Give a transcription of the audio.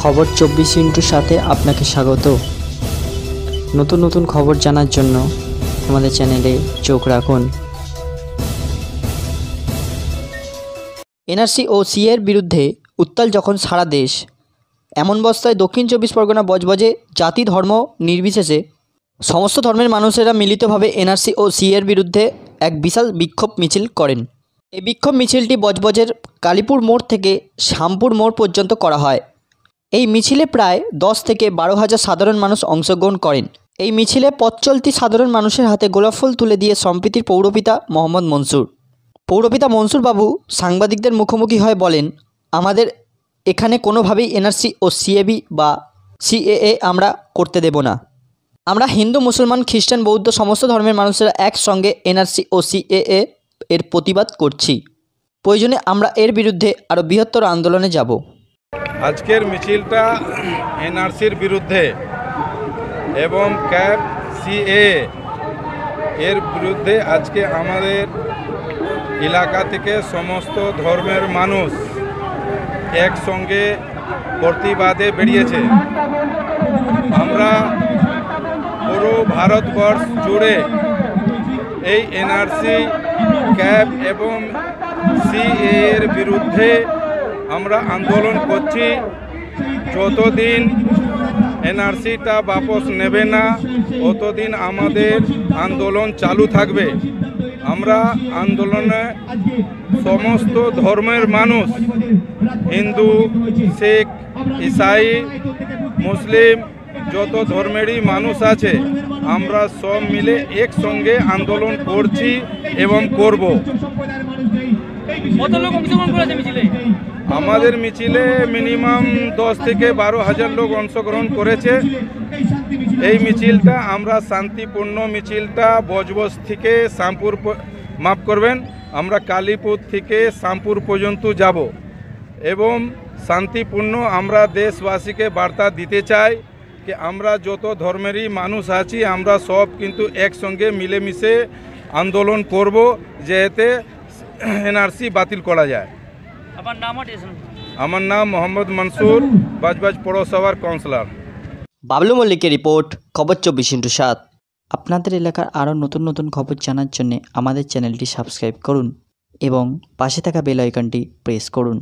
খবর চব্বিশ ইন্টুর সাথে আপনাকে স্বাগত নতুন নতুন খবর জানার জন্য আমাদের চ্যানেলে চোখ রাখুন এনআরসি ও সিএর বিরুদ্ধে উত্তাল যখন সারা দেশ এমন বস্তায় দক্ষিণ চব্বিশ পরগনা বজবজে জাতি ধর্ম নির্বিশেষে সমস্ত ধর্মের মানুষেরা মিলিতভাবে এনআরসি ও সিএর বিরুদ্ধে এক বিশাল বিক্ষোভ মিছিল করেন এই বিক্ষোভ মিছিলটি বজবজের কালীপুর মোড় থেকে শ্যামপুর মোড় পর্যন্ত করা হয় এই মিছিলে প্রায় দশ থেকে বারো হাজার সাধারণ মানুষ অংশগ্রহণ করেন এই মিছিলে পথ চলতি সাধারণ মানুষের হাতে গোলাপ ফুল তুলে দিয়ে সম্প্রীতির পৌরপিতা মোহাম্মদ মনসুর পৌরপিতা মনসুরবাবু সাংবাদিকদের মুখোমুখি হয়ে বলেন আমাদের এখানে কোনোভাবেই এনআরসি ও সিএবি বা সিএএ আমরা করতে দেব না আমরা হিন্দু মুসলমান খ্রিস্টান বৌদ্ধ সমস্ত ধর্মের মানুষেরা একসঙ্গে এনআরসি ও সিএএ এর প্রতিবাদ করছি প্রয়োজনে আমরা এর বিরুদ্ধে আরও বৃহত্তর আন্দোলনে যাব আজকের মিছিলটা এনআরসির বিরুদ্ধে এবং ক্যাব সিএ এর বিরুদ্ধে আজকে আমাদের এলাকা থেকে সমস্ত ধর্মের মানুষ একসঙ্গে প্রতিবাদে বেরিয়েছে আমরা পুরো ভারতবর্ষ জুড়ে এই এনআরসি ক্যাব এবং সিএ এর বিরুদ্ধে আমরা আন্দোলন করছি যতদিন এনআরসিটা বাপস নেবে না ততদিন আমাদের আন্দোলন চালু থাকবে আমরা আন্দোলনে সমস্ত ধর্মের মানুষ হিন্দু শিখ ইসাই মুসলিম যত ধর্মেরই মানুষ আছে আমরা সব মিলে একসঙ্গে আন্দোলন করছি এবং করব কত লোক অংশগ্রহণ করেছে মিছিলে আমাদের মিছিলে মিনিমাম দশ থেকে বারো হাজার লোক অংশগ্রহণ করেছে এই মিছিলটা আমরা শান্তিপূর্ণ মিছিলটা বজবজ থেকে শ্যামপুর মাফ করবেন আমরা কালীপুর থেকে শ্যামপুর পর্যন্ত যাব এবং শান্তিপূর্ণ আমরা দেশবাসীকে বার্তা দিতে চাই যে আমরা যত ধর্মেরই মানুষ আছি আমরা সব কিন্তু একসঙ্গে মিলেমিশে আন্দোলন করব যেতে এনআরসি বাতিল করা যায় আমার নাম মোহাম্মদ মনসুর বাজবাজ পৌরসভার কাউন্সিলর বাবলু মল্লিকের রিপোর্ট খবর চব্বিশ ইন্টু সাত আপনাদের এলাকার আরও নতুন নতুন খবর জানার জন্য আমাদের চ্যানেলটি সাবস্ক্রাইব করুন এবং পাশে থাকা বেল আইকনটি প্রেস করুন